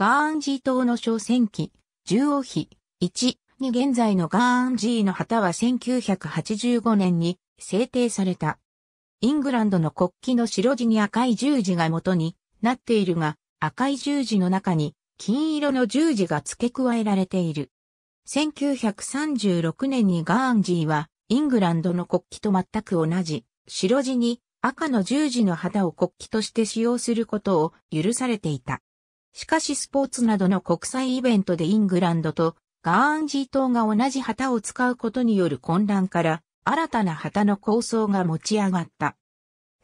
ガーンジー島の小戦記、十王妃、1に現在のガーンジーの旗は1985年に制定された。イングランドの国旗の白地に赤い十字が元になっているが、赤い十字の中に金色の十字が付け加えられている。1936年にガーンジーはイングランドの国旗と全く同じ白地に赤の十字の旗を国旗として使用することを許されていた。しかしスポーツなどの国際イベントでイングランドとガーンジー島が同じ旗を使うことによる混乱から新たな旗の構想が持ち上がった。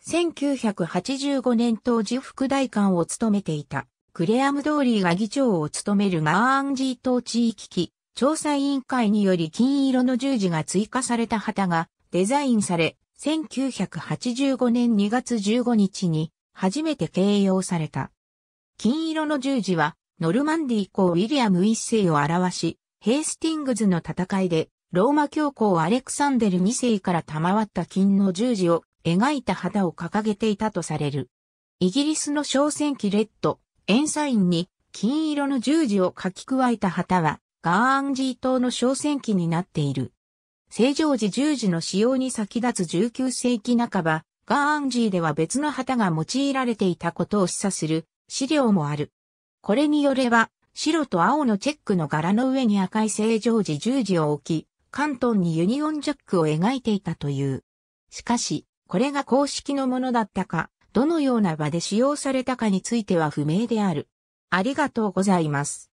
1985年当時副大官を務めていたクレアム・ドーリーが議長を務めるガーンジー島地域機調査委員会により金色の十字が追加された旗がデザインされ、1985年2月15日に初めて掲揚された。金色の十字は、ノルマンディ公ウィリアム一世を表し、ヘースティングズの戦いで、ローマ教皇アレクサンデル二世から賜った金の十字を描いた旗を掲げていたとされる。イギリスの小戦機レッド、エンサインに金色の十字を書き加えた旗は、ガーンジー島の小戦機になっている。正常時十字の使用に先立つ19世紀半ば、ガーンジーでは別の旗が用いられていたことを示唆する資料もある。これによれば、白と青のチェックの柄の上に赤い正常時十字を置き、関東にユニオンジャックを描いていたという。しかし、これが公式のものだったか、どのような場で使用されたかについては不明である。ありがとうございます。